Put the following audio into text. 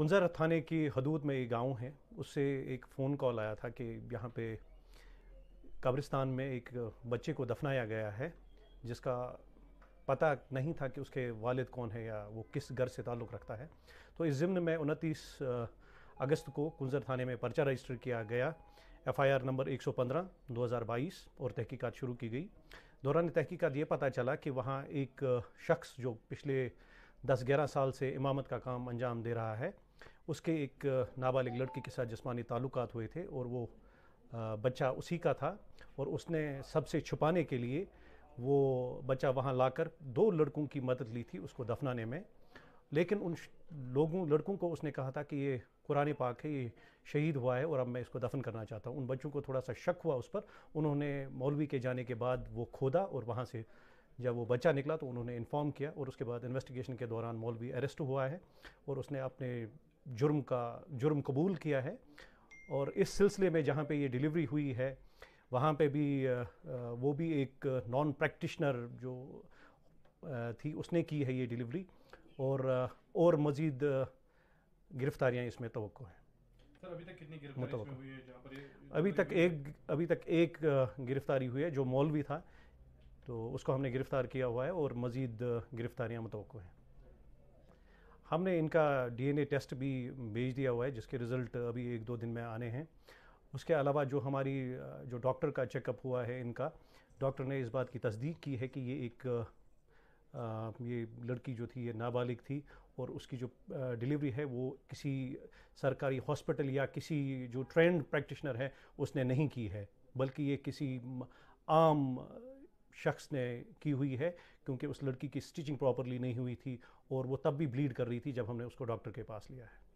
कुंजर थाने की हदूद में एक गांव है उससे एक फ़ोन कॉल आया था कि यहाँ पे कब्रिस्तान में एक बच्चे को दफनाया गया है जिसका पता नहीं था कि उसके वालिद कौन है या वो किस घर से ताल्लुक़ रखता है तो इस ज़िम्न में उनतीस अगस्त को कुंजर थाने में पर्चा रजिस्टर किया गया एफआईआर नंबर 115 2022 और तहकीकात शुरू की गई दौरान तहकीकात ये पता चला कि वहाँ एक शख्स जो पिछले 10-11 साल से इमामत का काम अंजाम दे रहा है उसके एक नाबालिग लड़की के साथ जिसमानी ताल्लुक हुए थे और वो बच्चा उसी का था और उसने सबसे छुपाने के लिए वो बच्चा वहाँ लाकर दो लड़कों की मदद ली थी उसको दफनाने में लेकिन उन लोगों लड़कों को उसने कहा था कि ये कुरान पाक है ये शहीद हुआ है और अब मैं इसको दफन करना चाहता हूँ उन बच्चों को थोड़ा सा शक हुआ उस पर उन्होंने मौलवी के जाने के बाद वो खोदा और वहाँ से जब वो बच्चा निकला तो उन्होंने इन्फॉर्म किया और उसके बाद इन्वेस्टिगेशन के दौरान मौलवी अरेस्ट हुआ है और उसने अपने जुर्म का जुर्म कबूल किया है और इस सिलसिले में जहाँ पे ये डिलीवरी हुई है वहाँ पे भी वो भी एक नॉन प्रैक्टिशनर जो थी उसने की है ये डिलीवरी और और मज़ीद गिरफ्तारियाँ इसमें तो हैं सर अभी तक कितनी गिरफ्तारी अभी तक एक अभी तक एक गिरफ्तारी हुई है जो मौलवी था तो उसको हमने गिरफ़्तार किया हुआ है और मज़ीद गिरफ़्तारियाँ मुतव हैं हमने इनका डीएनए टेस्ट भी भेज दिया हुआ है जिसके रिज़ल्ट अभी एक दो दिन में आने हैं उसके अलावा जो हमारी जो डॉक्टर का चेकअप हुआ है इनका डॉक्टर ने इस बात की तस्दीक की है कि ये एक आ, ये लड़की जो थी ये नाबालिग थी और उसकी जो डिलीवरी है वो किसी सरकारी हॉस्पिटल या किसी जो ट्रेंड प्रैक्टिशनर है उसने नहीं की है बल्कि ये किसी आम शख्स ने की हुई है क्योंकि उस लड़की की स्टिचिंग प्रॉपरली नहीं हुई थी और वो तब भी ब्लीड कर रही थी जब हमने उसको डॉक्टर के पास लिया है